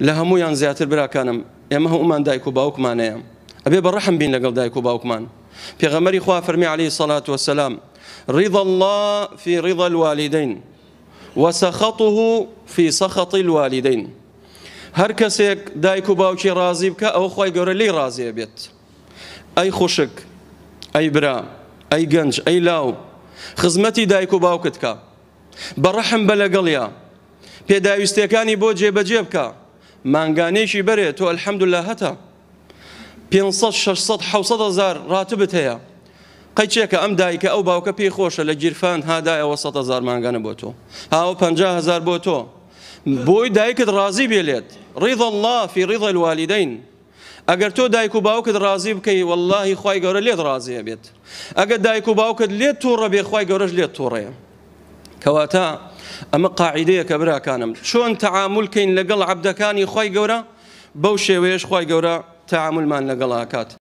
لە هەمویان يعني زیاتر براکانم ئێمە يعني هەمومان دایک و يعني. ابي برحم بين لقل لەگەڵ دایک مان في پێغەمەری خوا فرمي عليه الصلاة والسلام رضا الله في رضا الوالدين وسخطه في سخط الوالدين هەر کەسێک دایک و رازي ڕازی او خوي غير لي رازي بيت اي ئەی اي برا اي گەنج اي لاو خزمتي دايكو و باوکت بلا قليا بە لەگەڵیا پێداویستەکانی بۆ جێبەجێ مانگانیشی بره تو لله هتا پینصد ششصد حوصد هزار راتبت هیا قید که ام دایی که او باو که پی لجیرفان ها دایی وسط هزار مانگان با تو ها او پنجه هزار با تو بوی دایی که رازی بیلید رضا الله فی رضا الوالدین اگر تو دایی که باو که رازی بکی والله خواهی گوره لید رازی بید اگر دایی که باو که لید توره بی خواهی گورش لید توره کەواتە ئەمە قاعدەیە کە براکانم چۆن تەعاملکەین لەگەڵ عبدەکانی خی گەورە بەو شێوەیەش خی گەورە تەعاملمان لەگەڵ ئاکات